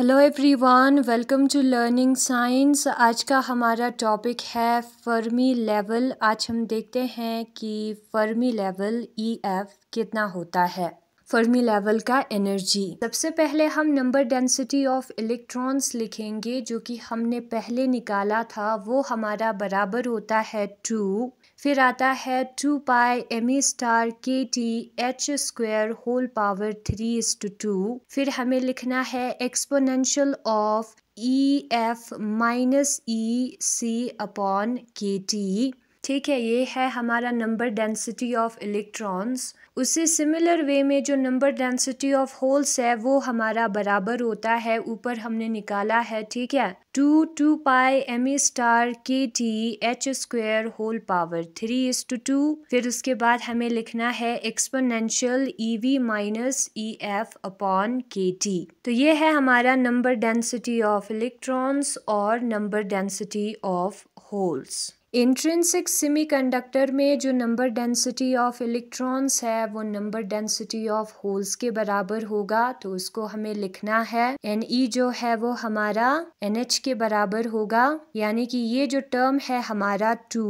Hello everyone welcome to learning science आज का हमारा टॉपिक है फर्मी लेवल आज हम देखते हैं कि फर्मी लेवल ई एफ कितना होता है फर्मी लेवल का एनर्जी सबसे पहले हम नंबर डेंसिटी ऑफ इलेक्ट्रॉन्स लिखेंगे जो कि हमने पहले निकाला था वो हमारा बराबर होता है टू फिर आता है two pi M E star K T H square whole power three is to two फिर हमें लिखना है exponential of E F minus E C upon K T ठीक है ये है हमारा नंबर डेंसिटी ऑफ इलेक्ट्रॉन्स उसी सिमिलर वे में जो नंबर डेंसिटी ऑफ होल्स है वो हमारा बराबर होता है ऊपर हमने निकाला है ठीक है two two pi M E star K T H square whole power three is to two फिर उसके बाद हमें लिखना है exponential E V minus E F upon K T तो ये है हमारा नंबर डेंसिटी ऑफ इलेक्ट्रॉन्स और number density of holes intrinsic semiconductor में जो नंबर डेंसिटी ऑफ इलेक्ट्रॉन्स है वो नंबर डेंसिटी ऑफ होल्स के बराबर होगा तो उसको हमें लिखना है एन ई जो है वो हमारा एन एच के बराबर होगा यानी कि ये जो टर्म है हमारा two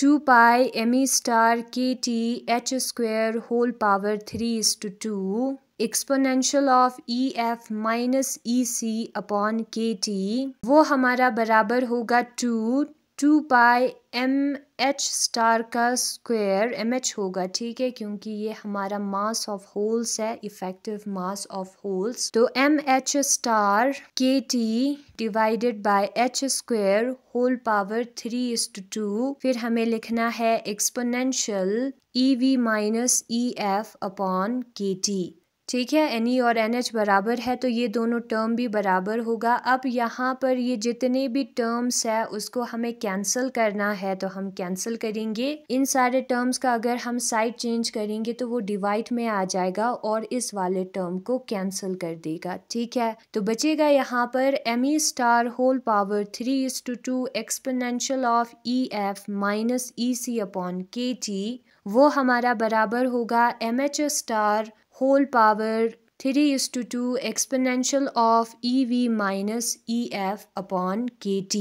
two pi M E star K T H square whole power three is to two exponential of E F minus E C upon K T वो हमारा बराबर होगा two two pi M H star का square M H होगा ठीक है क्योंकि ये हमारा मास ऑफ होल्स है इफेक्टिव मास ऑफ होल्स तो M H star K T divided by H square whole power three is to two फिर हमें लिखना है exponential E V minus E F upon K T ठीक है N E e और N H बराबर है तो ये दोनों टर्म भी बराबर होगा अब यहाँ पर ये जितने भी टर्म्स है उसको हमें कैंसिल करना है तो हम कैंसिल करेंगे इन सारे टर्म्स का अगर हम साइड चेंज करेंगे तो वो डिवाइड में आ जाएगा और इस वाले टर्म को कैंसिल कर देगा ठीक है तो बचेगा यहाँ पर M E star whole power three is to two exponential of E F minus E C upon K T वो हमारा बराबर होगा M H star whole power 3 is to 2 exponential of EV minus EF upon KT.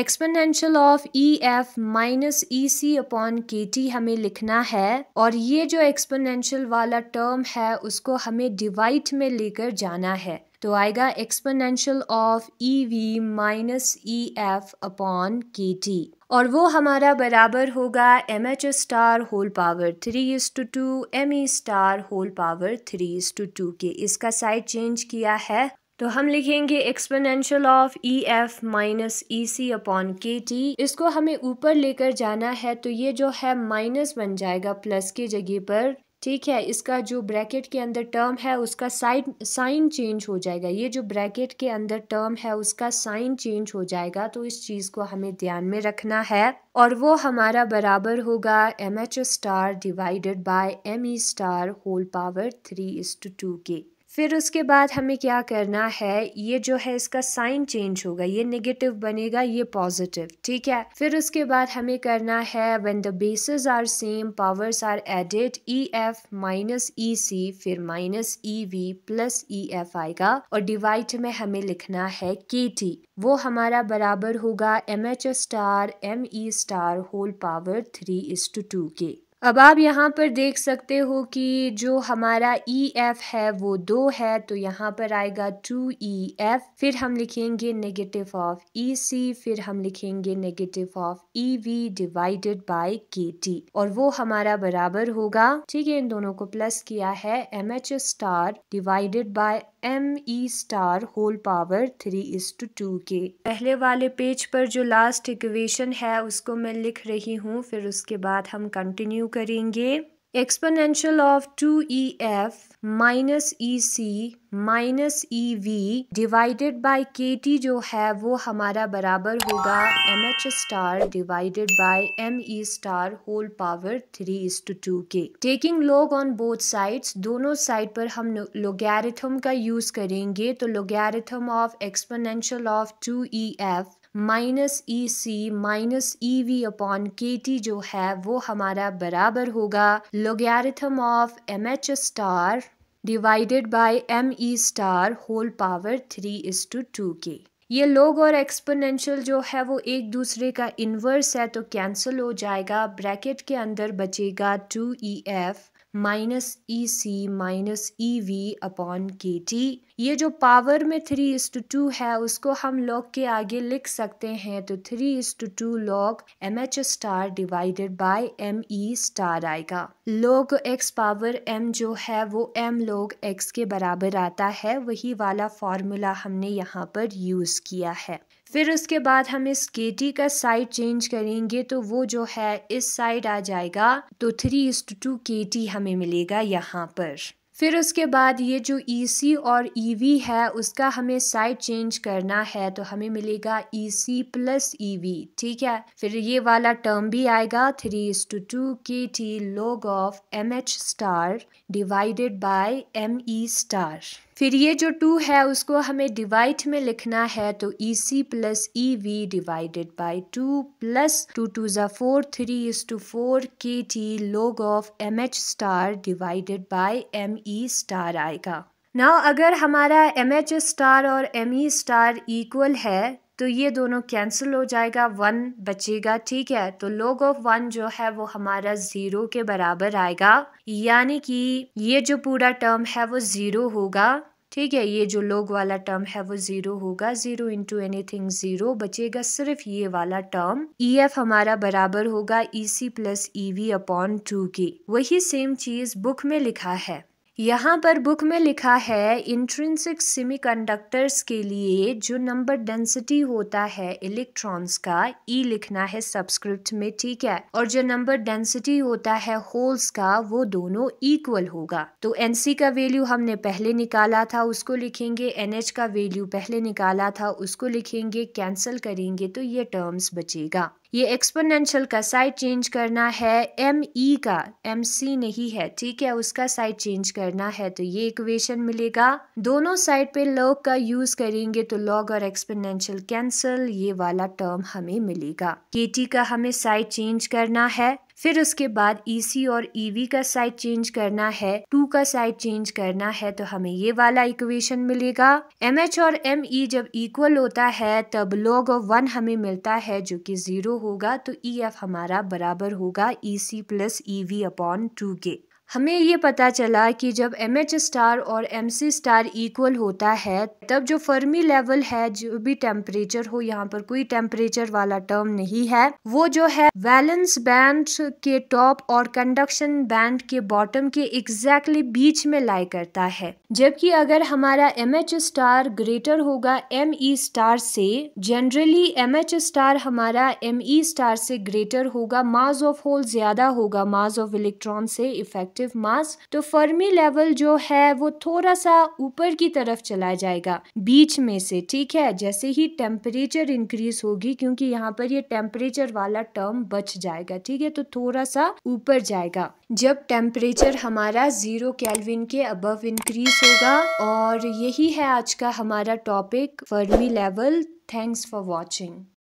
Exponential of E F minus E C upon K T हमें लिखना है और ये जो एक्सपोनेंशियल वाला टर्म है उसको हमें डिवाइड में लेकर जाना है तो आएगा exponential of E V minus E F upon K T और वो हमारा बराबर होगा M H star whole power three is to two M E star whole power three is to two के इसका साइड चेंज किया है तो हम लिखेंगे exponential of E F minus E C upon K T इसको हमें ऊपर लेकर जाना है तो ये जो है माइनस बन जाएगा प्लस के जगह पर ठीक है इसका जो ब्रैकेट के अंदर टर्म है उसका साइन साइन चेंज हो जाएगा ये जो ब्रैकेट के अंदर टर्म है उसका साइन चेंज हो जाएगा तो इस चीज़ को हमें ध्यान में रखना है और वो हमारा बराबर होगा M H star divided by M E star whole power three is to two के फिर उसके बाद हमें क्या करना है ये जो है इसका साइन चेंज होगा ये नेगेटिव बनेगा ये पॉजिटिव ठीक है फिर उसके बाद हमें करना है when the basis are same powers are added E F minus E C फिर minus E V plus E F आएगा और डिवाइड में हमें लिखना है के टी वो हमारा बराबर होगा M H star M E star whole power three is to two के अब आप यहाँ पर देख सकते हो कि जो हमारा ई e एफ है वो दो है तो यहाँ पर आएगा टू ई एफ फिर हम लिखेंगे नेगेटिव ऑफ ई सी फिर हम लिखेंगे negative of E we divided by K T और वो हमारा बराबर होगा ठीक है इन दोनों को प्लस किया है M H star divided by M E star whole power three is to two के पहले वाले पेज पर जो लास्ट इक्वेशन है उसको मैं लिख रही हूँ फिर उसके बाद हम कंटिन्यू करेंगे exponential of two E F minus E C minus E we divided by K T जो है वो हमारा बराबर होगा M H star divided by M E star whole power three is to two के taking log on both sides दोनों side पर हम लोग्यारिथम का यूज करेंगे तो logarithm of exponential of two E F minus E e C minus E we upon K T जो है वो हमारा बराबर होगा logarithm of M H star divided by M E star whole power three is to two के ये लोग और एक्सपोनेंशियल जो है वो एक दूसरे का इन्वर्स है तो कैंसिल हो जाएगा ब्रैकेट के अंदर बचेगा two E F minus E e C minus E we upon K T ये जो पावर में थ्री इस टू टू है उसको हम लॉग के आगे लिख सकते हैं तो three is to two log m H star divided by M E star आएगा लॉग एक्स पावर एम जो है वो एम लॉग एक्स के बराबर आता है वही वाला फॉर्मूला हमने यहाँ पर यूज़ किया है फिर उसके बाद हम इस के टी का साइड चेंज करेंगे तो वो जो है इस साइड आ जाएगा तो three is to k T हमें मिलेगा यहाँ पर फिर उसके बाद ये जो ई e सी और ई e वी है उसका हमें साइड चेंज करना है तो हमें मिलेगा ई सी प्लस ई वी ठीक है फिर ये वाला टर्म भी आएगा three is to two k t log of M H star divided by M E star फिर ये जो टू है उसको हमें डिवाइड में लिखना है तो e c plus e we divided by two plus to two ज़ा four three is to four k t log of M H star divided by M E star आएगा ना अगर हमारा एम एच स्टार और m ई star equal है तो ये दोनों कैंसिल हो जाएगा वन बचेगा ठीक है तो लोग ऑफ वन जो है वो हमारा ज़ीरो के बराबर आएगा यानी कि ये जो पूरा टर्म है वो ज़ीरो होगा ठीक है ये जो लोग वाला टर्म है वो ज़ीरो होगा zero into anything zero बचेगा सिर्फ ये वाला टर्म ई एफ हमारा बराबर होगा e c plus e we upon two की वही सेम चीज़ बुक में लिखा है यहाँ पर बुक में लिखा है इंट्रेंसिक सेमीकंडक्टर्स के लिए जो नंबर डेंसिटी होता है इलेक्ट्रॉन्स का ई लिखना है सब्सक्रिप्ट में ठीक है और जो नंबर डेंसिटी होता है होल्स का वो दोनों इक्वल होगा तो एनसी का वैल्यू हमने पहले निकाला था उसको लिखेंगे एनएच का वैल्यू पहले निकाला था उसको लिखेंगे कैंसिल करेंगे तो ये टर्म्स बचेगा ये एक्सपोनेंशियल का साइड चेंज करना है एम ई e का एम सी नहीं है ठीक है उसका साइड चेंज करना है तो ये इक्वेशन मिलेगा दोनों साइड पे लॉग का यूज करेंगे तो लॉग और एक्सपोनेंशियल कैंसिल ये वाला टर्म हमें मिलेगा के टी का हमें साइड चेंज करना है फिर उसके बाद ई e और ई e का साइड चेंज करना है टू का साइड चेंज करना है तो हमें ये वाला इक्वेशन मिलेगा एम और एम e जब इक्वल होता है तब लोग वन हमें मिलता है जो कि ज़ीरो होगा तो ई हमारा बराबर होगा e c plus e we upon two के हमें ये पता चला कि जब एम एच स्टार और एम सी स्टार इक्वल होता है तब जो फर्मी लेवल है जो भी टेम्परेचर हो यहाँ पर कोई टेम्परेचर वाला टर्म नहीं है वो जो है वैलेंस बैंड के टॉप और कंडक्शन बैंड के बॉटम के एग्जैक्टली बीच में लाई करता है जबकि अगर हमारा एम एच स्टार ग्रेटर होगा एम ई स्टार से जनरली एम एच स्टार हमारा एम ई स्टार से ग्रेटर होगा मास ऑफ होल ज्यादा होगा मास ऑफ इलेक्ट्रॉन से इफेक्ट रिएक्टिव मास तो फर्मी लेवल जो है वो थोड़ा सा ऊपर की तरफ चला जाएगा बीच में से ठीक है जैसे ही टेम्परेचर इंक्रीज होगी क्योंकि यहाँ पर ये टेम्परेचर वाला टर्म बच जाएगा ठीक है तो थोड़ा सा ऊपर जाएगा जब टेम्परेचर हमारा जीरो कैलविन के अबव इंक्रीज होगा और यही है आज का हमारा topic Fermi level thanks for watching